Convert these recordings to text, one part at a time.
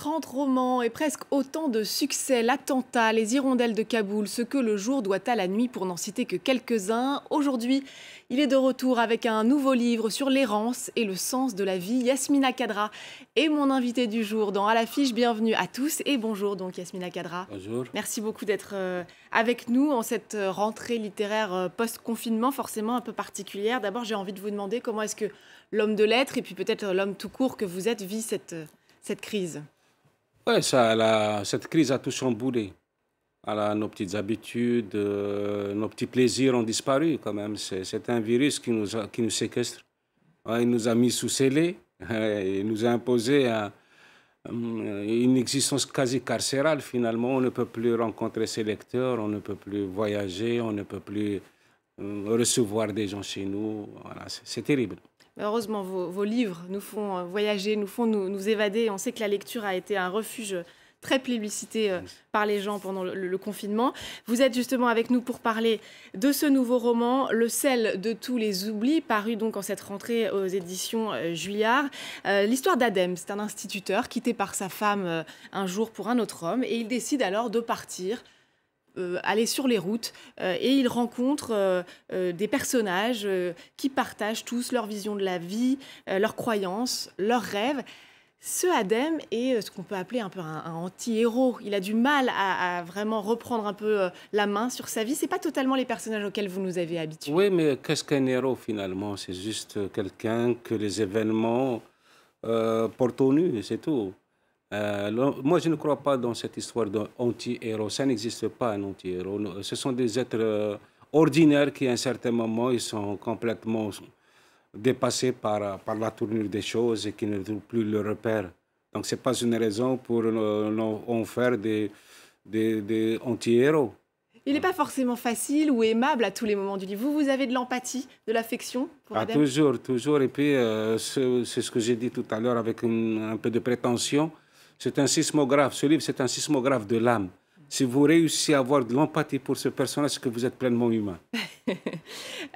30 romans et presque autant de succès, l'attentat, les hirondelles de Kaboul, ce que le jour doit à la nuit pour n'en citer que quelques-uns. Aujourd'hui, il est de retour avec un nouveau livre sur l'errance et le sens de la vie. Yasmina Kadra est mon invitée du jour dans À l'affiche. Bienvenue à tous et bonjour donc Yasmina Kadra. Bonjour. Merci beaucoup d'être euh, avec nous en cette euh, rentrée littéraire euh, post-confinement forcément un peu particulière. D'abord, j'ai envie de vous demander comment est-ce que l'homme de lettres et puis peut-être l'homme tout court que vous êtes vit cette, cette crise ça, cette crise a tout chamboulé. nos petites habitudes, euh, nos petits plaisirs ont disparu quand même. C'est un virus qui nous, qui nous séquestre. il nous a mis sous scellé, il nous a imposé euh, une existence quasi carcérale finalement. On ne peut plus rencontrer ses lecteurs, on ne peut plus voyager, on ne peut plus euh, recevoir des gens chez nous. c'est terrible. Heureusement, vos, livres nous font euh, voyager, nous font nous, évader. On sait que la lecture a été un refuge euh, très plébiscité euh, par les gens pendant le, confinement. Vous êtes justement avec nous pour parler de ce nouveau roman, Le sel de tous les oublis, paru donc en cette rentrée aux éditions Juillard. L'histoire d'Adem, c'est un instituteur quitté par sa femme un jour pour un autre homme, et il décide alors de partir euh, aller sur les routes euh, et il rencontre euh, des personnages qui partagent tous leur vision de la vie, leurs croyances, leurs rêves. Ce Adem est ce qu'on peut appeler un peu un, anti-héros. Il a du mal à, vraiment reprendre un peu la main sur sa vie. Ce C'est pas totalement les personnages auxquels vous nous avez habitués. Oui, mais qu'est-ce qu'un héros finalement C'est juste quelqu'un que les événements portent au nu, c'est tout. Euh, moi, je ne crois pas dans cette histoire d'anti-héros. Ça n'existe pas, un anti-héros. Ce sont des êtres euh, ordinaires qui, à un certain moment, ils sont complètement dépassés par, euh, par la tournure des choses et qui ne trouvent plus le repère. Donc, ce n'est pas une raison pour en faire des, des, anti-héros. Il n'est pas forcément facile ou aimable à tous les moments du livre. Vous, vous avez de l'empathie, de l'affection pour ah, Toujours, toujours. Et puis, c'est ce, que j'ai dit tout à l'heure avec un peu de prétention. C'est un sismographe. Ce livre, c'est un sismographe de l'âme. Si vous réussissez à avoir de l'empathie pour ce personnage, c'est que vous êtes pleinement humain.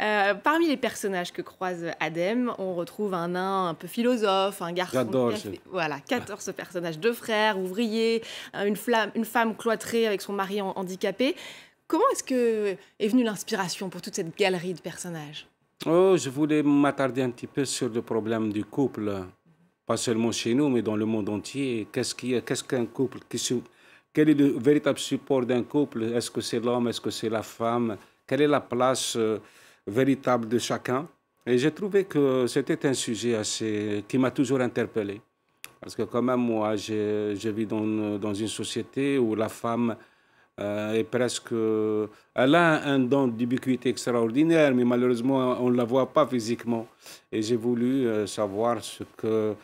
Euh, parmi les personnages que croise Adem, on retrouve un nain un peu philosophe, un garçon. J'adore. Voilà, 14 personnages, deux frères, ouvriers, euh, une, flamme, une femme cloîtrée avec son mari handicapé. Comment est-ce que est venue l'inspiration pour toute cette galerie de personnages Oh, je voulais m'attarder un petit peu sur le problème du couple pas seulement chez nous, mais dans le monde entier. Qu'est-ce qu'est-ce qu'un couple Quel est le véritable support d'un couple Est-ce que c'est l'homme Est-ce que c'est la femme Quelle est la place euh, véritable de chacun Et j'ai trouvé que c'était un sujet assez, qui m'a toujours interpellé. Parce que quand même, moi, je, je vis dans, dans, une société où la femme euh, est presque... Elle a un don d'ubiquité extraordinaire, mais malheureusement, on ne la voit pas physiquement. Et j'ai voulu euh, savoir ce que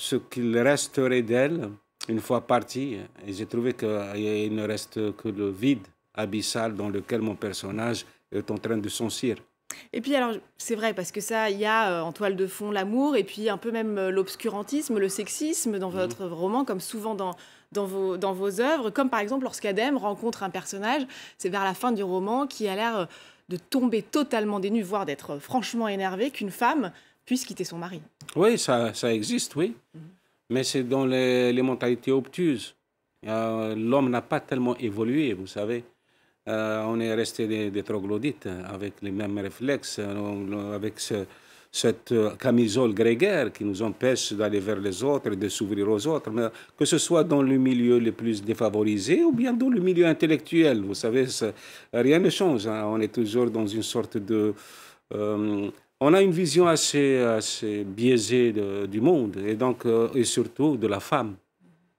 ce qu'il resterait d'elle une fois partie. Et j'ai trouvé qu'il ne reste que le vide abyssal dans lequel mon personnage est en train de s'enfuir. Et puis alors, c'est vrai, parce que ça, il y a euh, en toile de fond l'amour et puis un peu même euh, l'obscurantisme, le sexisme dans mhm. votre roman, comme souvent dans, vos, dans vos œuvres, comme par exemple lorsqu'Adem rencontre un personnage, c'est vers la fin du roman qui a l'air euh, de tomber totalement dénu, voire d'être franchement énervé, qu'une femme puisse quitter son mari. Oui, ça, ça existe, oui. Mhm. Mais c'est dans les, mentalités obtuses. L'homme n'a pas tellement évolué, vous savez. Euh, on est resté des, troglodytes avec les mêmes réflexes, euh, avec cette euh, camisole grégaire qui nous empêche d'aller vers les autres et de s'ouvrir aux autres, que ce soit dans le milieu le plus défavorisé ou bien dans le milieu intellectuel. Vous savez, rien ne change. Hein. On est toujours dans une sorte de on a une vision assez, biaisée du monde et donc euh, et surtout de la femme.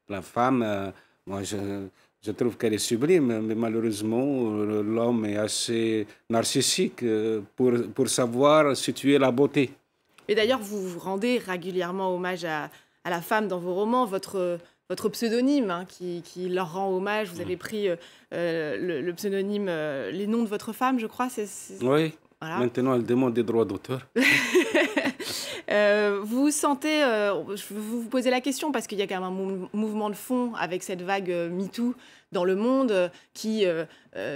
La femme, euh, moi je, trouve qu'elle est sublime, mais malheureusement l'homme est assez narcissique euh, pour, pour savoir situer la beauté. Et d'ailleurs, vous vous rendez régulièrement hommage à, la femme dans vos romans. Votre, votre pseudonyme hein, qui, leur rend hommage, vous avez pris le, le, pseudonyme, les noms de votre femme, je crois. c'est Oui. Maintenant, elle demande des droits d'auteur. vous euh, vous sentez, euh, je vous poser la question parce qu'il y a quand même un mouvement de fond avec cette vague euh, MeToo dans le monde qui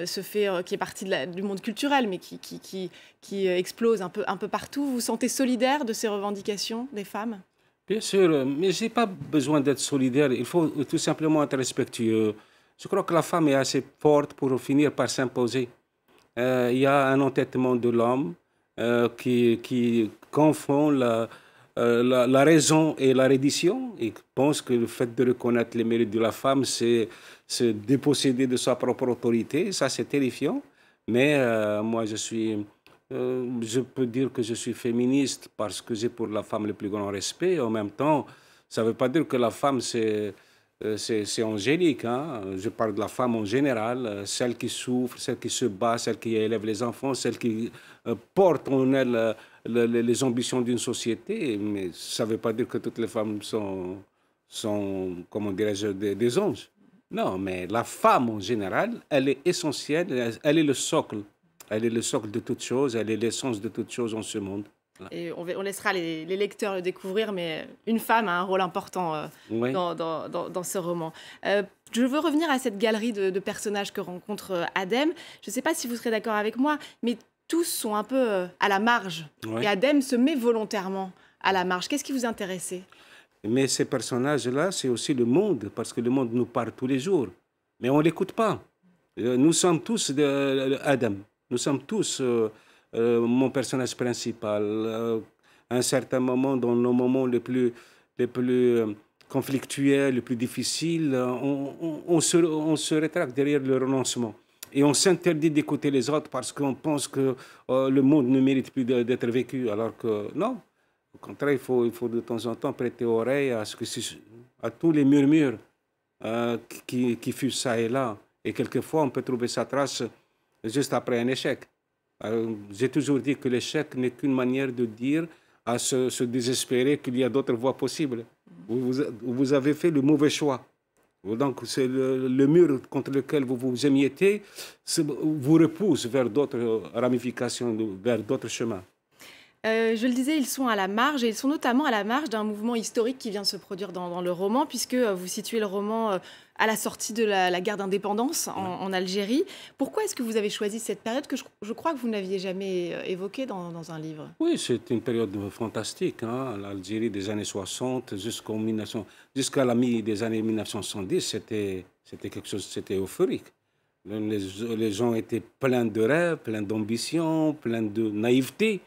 se fait, qui est partie de la, du monde culturel, mais qui, qui, qui, explose un peu, un peu partout. Vous vous sentez solidaire de ces revendications des femmes Bien sûr, mais je n'ai pas besoin d'être solidaire. Il faut tout simplement être respectueux. Je crois que la femme est assez forte pour finir par s'imposer. Euh, il y a un entêtement de l'homme euh, qui, qui, confond euh, la, la, raison et la reddition. Il pense que le fait de reconnaître les mérites de la femme, c'est se déposséder de sa propre autorité. Ça, c'est terrifiant. Mais moi, je suis... je peux dire que je suis féministe parce que j'ai pour la femme le plus grand respect. En même temps, ça ne veut pas dire que la femme, c'est euh, c'est angélique. Hein. Je parle de la femme en général, euh, celle qui souffre, celle qui se bat, celle qui élève les enfants, celle qui euh, porte en elle les ambitions d'une société. Mais ça ne veut pas dire que toutes les femmes sont, sont comment dirais des, des, anges. Non, mais la femme en général, elle est essentielle, elle est le socle. Elle est le socle de toutes choses, elle est l'essence de toutes choses en ce monde. Et on, laissera les, lecteurs le découvrir, mais une femme a un rôle important euh, dans, ce roman. Euh, je veux revenir à cette galerie de, personnages que rencontre euh, Adam. Je ne sais pas si vous serez d'accord avec moi, mais tous sont un peu à la marge. Et Adam se met volontairement à la marge. Qu'est-ce qui vous intéressait Mais ces personnages-là, c'est aussi le monde, parce que le monde nous parle tous les jours, mais on ne l'écoute pas. Nous sommes tous de Adam. Nous sommes tous. Euh, mon personnage principal. Euh, à un certain moment, dans nos moments les plus, les plus euh, conflictuels, les plus difficiles, on, on, se, on se rétracte derrière le renoncement et on s'interdit d'écouter les autres parce qu'on pense que le monde ne mérite plus d'être vécu, alors que non. Au contraire, il faut, il faut de temps en temps prêter oreille à, ce à tous les murmures qui, qui ça et là. Et quelquefois, on peut trouver sa trace juste après un échec. Euh, j'ai toujours dit que l'échec n'est qu'une manière de dire à se, désespérer qu'il y a d'autres voies possibles. Vous, avez fait le mauvais choix. Donc, c'est le, le, mur contre lequel vous vous émiettez, vous repousse vers d'autres ramifications, vers d'autres chemins. Euh, je le disais, ils sont à la marge et ils sont notamment à la marge d'un mouvement historique qui vient de se produire dans, le roman, puisque euh, vous situez le roman euh, à la sortie de la, guerre d'indépendance en, Algérie. Pourquoi est-ce que vous avez choisi cette période que je, crois que vous n'aviez jamais évoquée dans, un livre Oui, c'est une période fantastique. Hein, L'Algérie des années 60 jusqu'à la mi des années 1970, c'était quelque chose, c'était euphorique. Les, les, gens étaient pleins de rêves, pleins d'ambition, pleins de naïveté.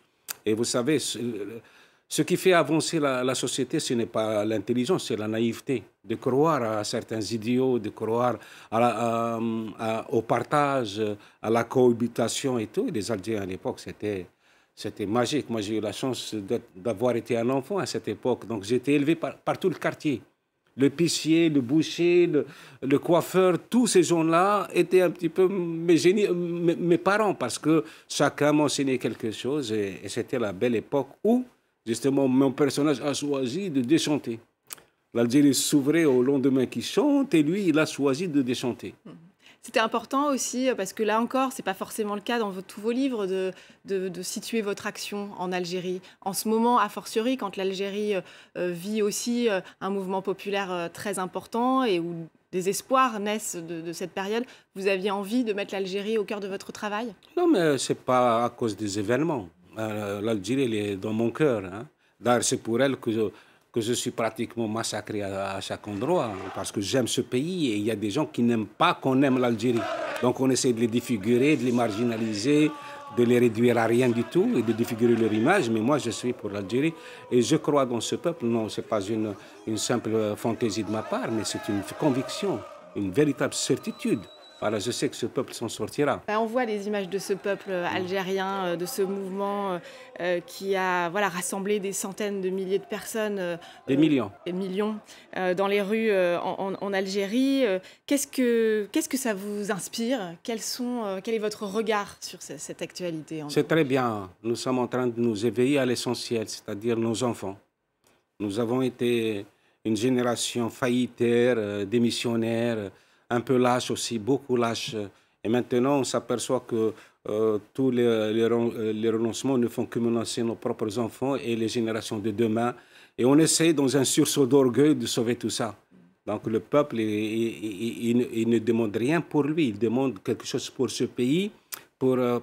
Et vous savez, ce qui fait avancer la, société, ce n'est pas l'intelligence, c'est la naïveté. De croire à certains idiots, de croire à euh, au partage, à la cohabitation et tout. Les Algériens à l'époque, c'était. C'était magique. Moi, j'ai eu la chance d'avoir été un enfant à cette époque. Donc, j'ai été élevé partout par tout le quartier l'épicier, le boucher, le, coiffeur, tous ces gens-là étaient un petit peu mes, mes, parents parce que chacun m'enseignait quelque chose et, c'était la belle époque où justement mon personnage a choisi de déchanter. L'Algérie s'ouvrait au lendemain qui chante et lui, il a choisi de déchanter. Hmm. C'était important aussi, euh, parce que là encore, ce n'est pas forcément le cas dans tous vos livres, de, de, situer votre action en Algérie. En ce moment, a fortiori, quand l'Algérie euh, euh, vit aussi un mouvement populaire très important et où des espoirs naissent de, cette période, vous aviez envie de mettre l'Algérie au cœur de votre travail Non, mais ce n'est pas à cause des événements. L'Algérie, elle est dans mon cœur. Hein. c'est pour elle que je suis pratiquement massacré à, chaque endroit, parce que j'aime ce pays et il y a des gens qui n'aiment pas qu'on aime l'Algérie. Donc on essaie de les défigurer, de les marginaliser, de les réduire à rien du tout et de défigurer leur image. Mais moi, je suis pour l'Algérie et je crois dans ce peuple. Non, ce n'est pas une, une simple fantaisie de ma part, mais c'est une conviction, une véritable certitude. Voilà, je sais que ce peuple s'en sortira. Ben, on voit les images de ce peuple euh, algérien, euh, de ce mouvement euh, qui a voilà, rassemblé des centaines de milliers de personnes. Des millions. Des millions dans les rues en, Algérie. Qu'est-ce que, qu'est-ce que ça vous inspire sont, Quel est votre regard sur cette actualité C'est très bien. Nous sommes en train de nous éveiller à l'essentiel, c'est-à-dire nos enfants. Nous avons été une génération faillitaire, démissionnaire un peu lâche aussi, beaucoup lâche. Et maintenant, on s'aperçoit que euh, tous les, euh, les, renoncements ne font que menacer nos propres enfants et les générations de demain. Et on essaie, dans un sursaut d'orgueil, de sauver tout ça. Donc le peuple, il, ne demande rien pour lui, il demande quelque chose pour ce pays, pour euh,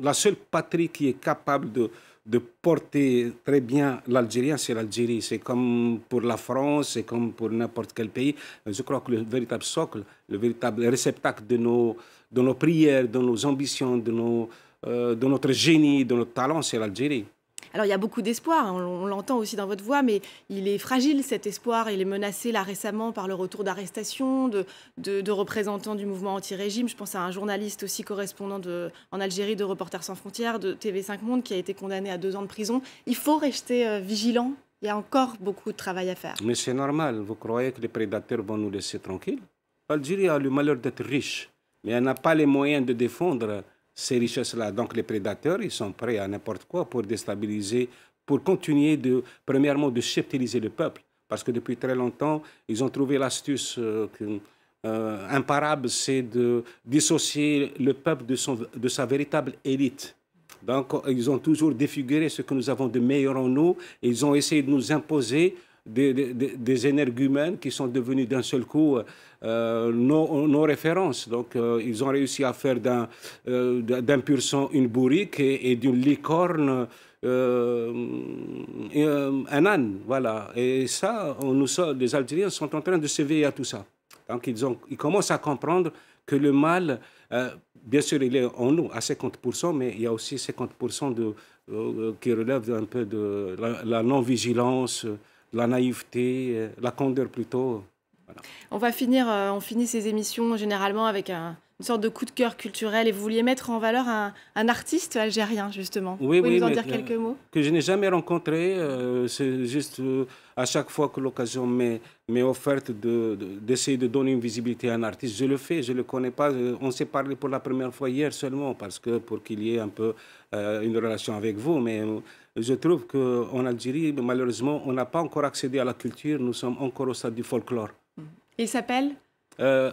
la seule patrie qui est capable de, de porter très bien l'Algérien, c'est l'Algérie. C'est comme pour la France, c'est comme pour n'importe quel pays. Je crois que le véritable socle, le véritable réceptacle de nos, de nos prières, de nos ambitions, de, nos, euh, de notre génie, de notre talent, c'est l'Algérie. Alors il y a beaucoup d'espoir, hein, on, l'entend aussi dans votre voix, mais il est fragile cet espoir. Il est menacé là récemment par le retour d'arrestations de, de, représentants du mouvement anti-régime. Je pense à un journaliste aussi correspondant de, en Algérie de Reporters sans frontières, de TV5 Monde, qui a été condamné à deux ans de prison. Il faut rester euh, vigilant. Il y a encore beaucoup de travail à faire. Mais c'est normal. Vous croyez que les prédateurs vont nous laisser tranquilles L'Algérie a le malheur d'être riche, mais elle n'a pas les moyens de défendre ces richesses-là. Donc les prédateurs, ils sont prêts à n'importe quoi pour déstabiliser, pour continuer de, premièrement, de cheptiliser le peuple. Parce que depuis très longtemps, ils ont trouvé l'astuce euh, euh, imparable, c'est de dissocier le peuple de, son, de sa véritable élite. Donc ils ont toujours défiguré ce que nous avons de meilleur en nous. et Ils ont essayé de nous imposer des, des, des, énergumènes qui sont devenus d'un seul coup euh, nos, nos, références. Donc, euh, ils ont réussi à faire d'un euh, d'un pur sang une bourrique et, d'une licorne un âne. Voilà. Et ça, on, nous, les Algériens sont en train de s'éveiller à tout ça. Donc, ils, ont, ils commencent à comprendre que le mal, bien sûr, il est en nous à 50%, mais il y a aussi 50% de, qui relève un peu de la non-vigilance la naïveté, euh, la candeur plutôt. On va finir, euh, on finit ces émissions généralement avec un, une sorte de coup de cœur culturel et vous vouliez mettre en valeur un, artiste algérien, justement. Oui, vous oui, nous en dire euh, quelques mots Que je n'ai jamais rencontré. Euh, c'est juste euh, à chaque fois que l'occasion m'est, offerte d'essayer de, d'essayer de, donner une visibilité à un artiste, je le fais, je ne le connais pas. On s'est parlé pour la première fois hier seulement, parce que pour qu'il y ait un peu une relation avec vous, mais je trouve qu'en Algérie, malheureusement, on n'a pas encore accédé à la culture, nous sommes encore au stade du folklore. Il s'appelle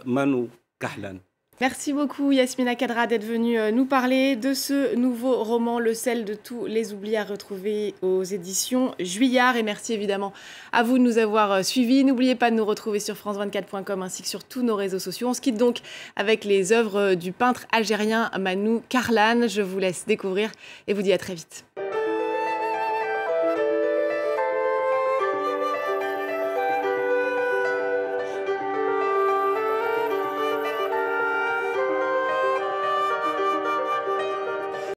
Manou Kahlan. Merci beaucoup Yasmina Kadra d'être venue euh, nous parler de ce nouveau roman Le sel de tous les oublis à retrouver aux éditions Juillard et merci évidemment à vous de nous avoir euh, suivis. N'oubliez pas de nous retrouver sur france24.com ainsi que sur tous nos réseaux sociaux. On se quitte donc avec les œuvres euh, du peintre algérien Manou Karlan. Je vous laisse découvrir et vous dis à très vite.